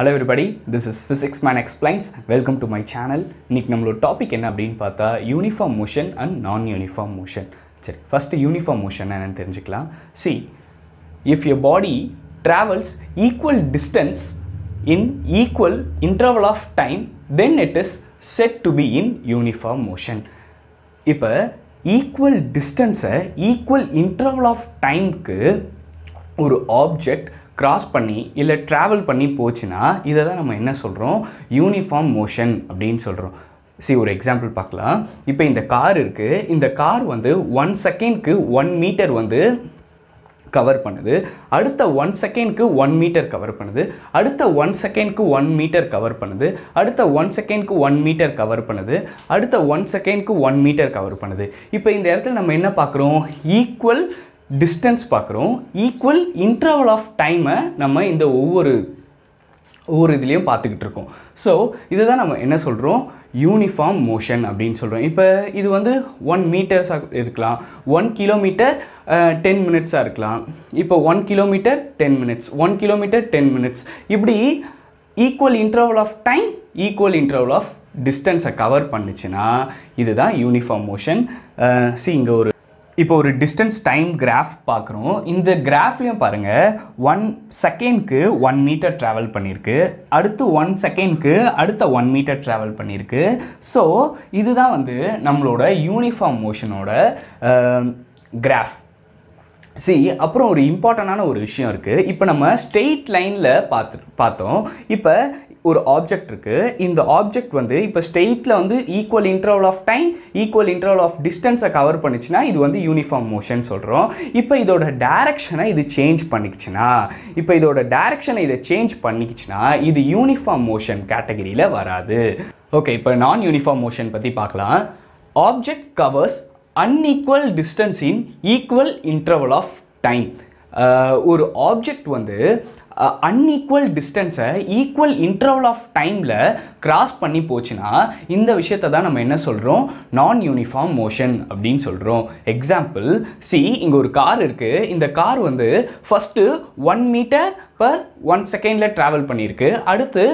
hello everybody this is physics man explains welcome to my channel இன்றைக்கி நம்மளோட topic என்ன அப்படின்னு பார்த்தா uniform motion and non uniform motion சரி ஃபஸ்ட்டு யூனிஃபார்ம் மோஷன் என்னென்னு தெரிஞ்சுக்கலாம் see if a body travels equal distance in equal interval of time then it is said to be in uniform motion இப்போ equal டிஸ்டன்ஸை equal interval of டைம்க்கு ஒரு object cross பண்ணி இல்லை travel பண்ணி போச்சுன்னா இதை தான் நம்ம என்ன சொல்கிறோம் யூனிஃபார்ம் மோஷன் அப்படின்னு சொல்கிறோம் சி ஒரு எக்ஸாம்பிள் பார்க்கலாம் இப்போ இந்த கார் இருக்குது இந்த கார் வந்து ஒன் செகண்ட்க்கு ஒன் மீட்டர் வந்து கவர் பண்ணுது அடுத்த ஒன் செகண்ட்க்கு ஒன் மீட்டர் கவர் பண்ணுது அடுத்த ஒன் செகண்ட்க்கு ஒன் மீட்டர் கவர் பண்ணுது அடுத்த ஒன் செகண்ட்க்கு ஒன் மீட்டர் கவர் பண்ணுது அடுத்த ஒன் செகண்ட்க்கு ஒன் மீட்டர் கவர் பண்ணுது இப்போ இந்த இடத்துல நம்ம என்ன பார்க்குறோம் ஈக்குவல் டிஸ்டன்ஸ் பார்க்குறோம் ஈக்குவல் இன்ட்ரவல் ஆஃப் டைமை நம்ம இந்த ஒவ்வொரு ஒவ்வொரு இதுலேயும் பார்த்துக்கிட்டு இருக்கோம் ஸோ இதை தான் நம்ம என்ன சொல்கிறோம் யூனிஃபார்ம் மோஷன் அப்படின்னு சொல்கிறோம் இப்போ இது வந்து ஒன் மீட்டர்ஸாக இருக்கலாம் ஒன் கிலோமீட்டர் டென் மினிட்ஸாக இருக்கலாம் இப்போ one kilometre ten minutes one kilometre ten minutes இப்படி equal interval of time equal interval of டிஸ்டன்ஸை கவர் பண்ணுச்சுன்னா இதுதான் யூனிஃபார்ம் மோஷன் சி இங்கே ஒரு இப்போ ஒரு டிஸ்டன்ஸ் டைம் கிராஃப் பார்க்குறோம் இந்த கிராஃப்லேயும் பாருங்கள் ஒன் செகண்ட்க்கு ஒன் மீட்டர் ட்ராவல் பண்ணியிருக்கு அடுத்து ஒன் செகண்ட்க்கு அடுத்த ஒன் மீட்டர் ட்ராவல் பண்ணியிருக்கு ஸோ இதுதான் வந்து நம்மளோட யூனிஃபார்ம் மோஷனோட கிராஃப் சி அப்புறம் ஒரு இம்பார்ட்டண்டான ஒரு விஷயம் இருக்குது இப்போ நம்ம ஸ்ட்ரெயிட் லைனில் பார்த்து பார்த்தோம் இப்போ ஒரு ஆப்ஜெக்ட் இருக்குது இந்த ஆப்ஜெக்ட் வந்து இப்போ ஸ்டெயிட்டில் வந்து equal interval of time equal interval of டிஸ்டன்ஸை கவர் பண்ணிச்சுன்னா இது வந்து யூனிஃபார்ம் மோஷன் சொல்கிறோம் இப்போ இதோட டேரக்ஷனை இது சேஞ்ச் பண்ணிக்கிச்சுன்னா இப்போ இதோட டேரக்ஷனை இதை சேஞ்ச் பண்ணிக்கிச்சுன்னா இது யூனிஃபார்ம் மோஷன் கேட்டகரியில் வராது ஓகே இப்போ நான் யூனிஃபார்ம் மோஷன் பற்றி பார்க்கலாம் object covers unequal distance in equal interval of time ஒரு ஆப்ஜெக்ட் வந்து அன்ஈக்குவல் டிஸ்டன்ஸை ஈக்குவல் இன்டர்வல் ஆஃப் டைமில் கிராஸ் பண்ணி போச்சுன்னா இந்த விஷயத்தை தான் நம்ம என்ன சொல்கிறோம் நான் யூனிஃபார்ம் மோஷன் அப்படின்னு சொல்கிறோம் எக்ஸாம்பிள் சி இங்கே ஒரு கார் இருக்குது இந்த கார் வந்து first one metre per one செகண்டில் ட்ராவல் பண்ணியிருக்கு அடுத்து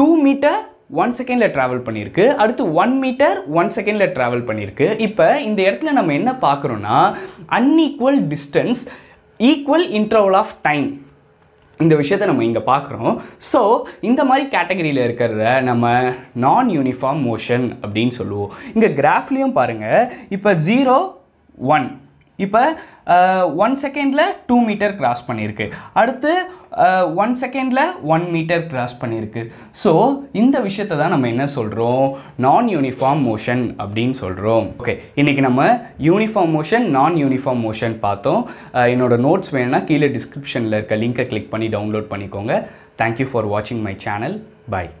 டூ மீட்டர் ஒன் செகண்டில் ட்ராவல் பண்ணியிருக்கு அடுத்து ஒன் மீட்டர் ஒன் செகண்டில் ட்ராவல் பண்ணியிருக்கு இப்போ இந்த இடத்துல நம்ம என்ன பார்க்குறோன்னா unequal distance equal interval of time இந்த விஷயத்தை நம்ம இங்கே பார்க்குறோம் ஸோ இந்த மாதிரி கேட்டகரியில் இருக்கிறத நம்ம நான் யூனிஃபார்ம் மோஷன் அப்படின்னு சொல்லுவோம் இங்கே கிராஃப்லேயும் பாருங்கள் இப்போ ஜீரோ ஒன் இப்போ ஒன் செகண்டில் டூ மீட்டர் கிராஸ் பண்ணியிருக்கு அடுத்து ஒன் செகண்டில் ஒன் மீட்டர் கிராஸ் பண்ணியிருக்கு ஸோ இந்த விஷயத்தை தான் நம்ம என்ன சொல்கிறோம் நான் யூனிஃபார்ம் மோஷன் அப்படின்னு சொல்கிறோம் ஓகே இன்றைக்கி நம்ம uniform motion non uniform motion பார்த்தோம் என்னோடய நோட்ஸ் வேணும்னா கீழே டிஸ்கிரிப்ஷனில் இருக்க லிங்க்கை கிளிக் பண்ணி டவுன்லோட் பண்ணிக்கோங்க தேங்க்யூ ஃபார் வாட்சிங் மை சேனல் பாய்